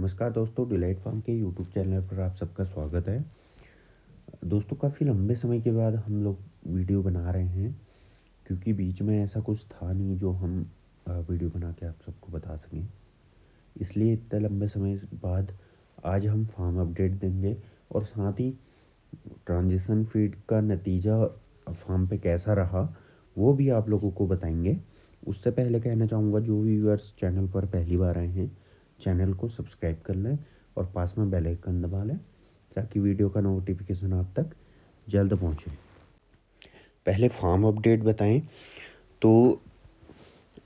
नमस्कार दोस्तों Delight Farm के यूट्यूब चैनल पर आप सबका स्वागत है दोस्तों काफ़ी लंबे समय के बाद हम लोग वीडियो बना रहे हैं क्योंकि बीच में ऐसा कुछ था नहीं जो हम वीडियो बना के आप सबको बता सकें इसलिए इतने लंबे समय बाद आज हम फार्म अपडेट देंगे और साथ ही ट्रांजिशन फीड का नतीजा फार्म पे कैसा रहा वो भी आप लोगों को बताएंगे उससे पहले कहना चाहूँगा जो व्यूअर्स चैनल पर पहली बार आए हैं चैनल को सब्सक्राइब कर लें और पास में बेल आइकन दबा लें ताकि वीडियो का नोटिफिकेशन आप तक जल्द पहुंचे पहले फार्म अपडेट बताएं तो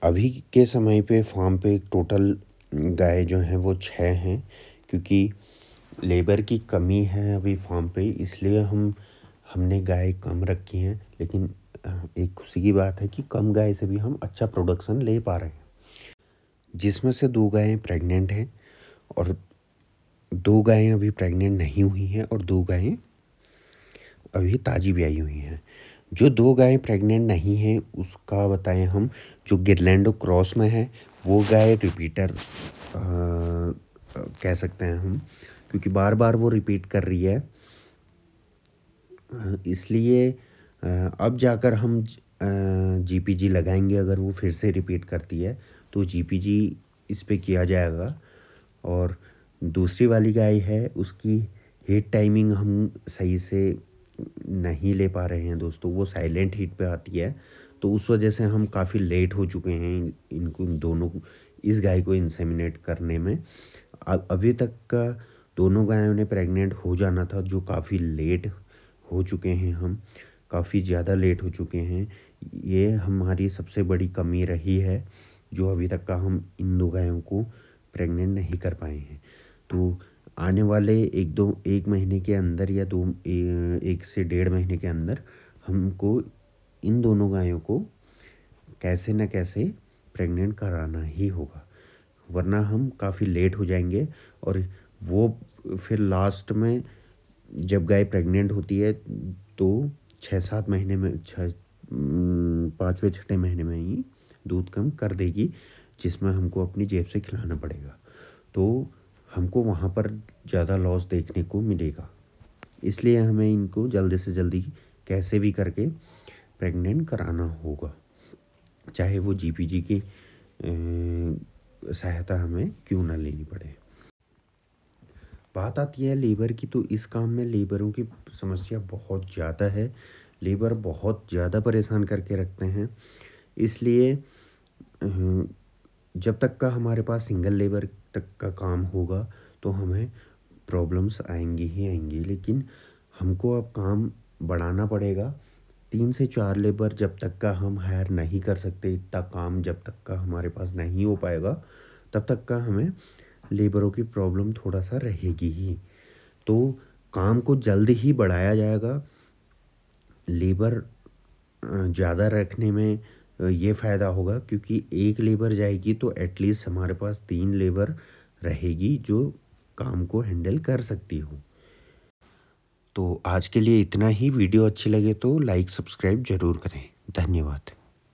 अभी के समय पे फार्म पे टोटल गाय जो हैं वो छः हैं क्योंकि लेबर की कमी है अभी फार्म पे इसलिए हम हमने गाय कम रखी हैं लेकिन एक खुशी की बात है कि कम गाय से भी हम अच्छा प्रोडक्शन ले पा रहे हैं जिसमें से दो गायें प्रेग्नेंट हैं और दो गायें अभी प्रेग्नेंट नहीं हुई हैं और दो गायें अभी ताज़ी भी आई हुई हैं जो दो गायें प्रेग्नेंट नहीं हैं उसका बताएं हम जो गिरलैंडो क्रॉस में है वो गाय रिपीटर आ, कह सकते हैं हम क्योंकि बार बार वो रिपीट कर रही है इसलिए अब जाकर हम जीपीजी लगाएंगे अगर वो फिर से रिपीट करती है तो जीपीजी इस पर किया जाएगा और दूसरी वाली गाय है उसकी हीट टाइमिंग हम सही से नहीं ले पा रहे हैं दोस्तों वो साइलेंट हीट पे आती है तो उस वजह से हम काफ़ी लेट हो चुके हैं इनको इन दोनों इस गाय को इंसेमिनेट करने में अब अभी तक का दोनों गायों ने प्रेग्नेंट हो जाना था जो काफ़ी लेट हो चुके हैं हम काफ़ी ज़्यादा लेट हो चुके हैं ये हमारी सबसे बड़ी कमी रही है जो अभी तक का हम इन दो गायों को प्रेग्नेंट नहीं कर पाए हैं तो आने वाले एक दो एक महीने के अंदर या दो ए, एक से डेढ़ महीने के अंदर हमको इन दोनों गायों को कैसे न कैसे प्रेग्नेंट कराना ही होगा वरना हम काफ़ी लेट हो जाएंगे और वो फिर लास्ट में जब गाय प्रेग्नेंट होती है तो छः सात महीने में छः पाँचवें छठे महीने में ही दूध कम कर देगी जिसमें हमको अपनी जेब से खिलाना पड़ेगा तो हमको वहाँ पर ज़्यादा लॉस देखने को मिलेगा इसलिए हमें इनको जल्दी से जल्दी कैसे भी करके प्रेग्नेंट कराना होगा चाहे वो जीपीजी की सहायता हमें क्यों ना लेनी पड़े बात आती है लेबर की तो इस काम में लेबरों की समस्या बहुत ज़्यादा है लेबर बहुत ज़्यादा परेशान करके रखते हैं इसलिए जब तक का हमारे पास सिंगल लेबर तक का काम होगा तो हमें प्रॉब्लम्स आएंगी ही आएंगी लेकिन हमको अब काम बढ़ाना पड़ेगा तीन से चार लेबर जब तक का हम हायर नहीं कर सकते इतना काम जब तक का हमारे पास नहीं हो पाएगा तब तक का हमें लेबरों की प्रॉब्लम थोड़ा सा रहेगी ही तो काम को जल्द ही बढ़ाया जाएगा लेबर ज़्यादा रखने में ये फ़ायदा होगा क्योंकि एक लेबर जाएगी तो एटलीस्ट हमारे पास तीन लेबर रहेगी जो काम को हैंडल कर सकती हो तो आज के लिए इतना ही वीडियो अच्छी लगे तो लाइक सब्सक्राइब ज़रूर करें धन्यवाद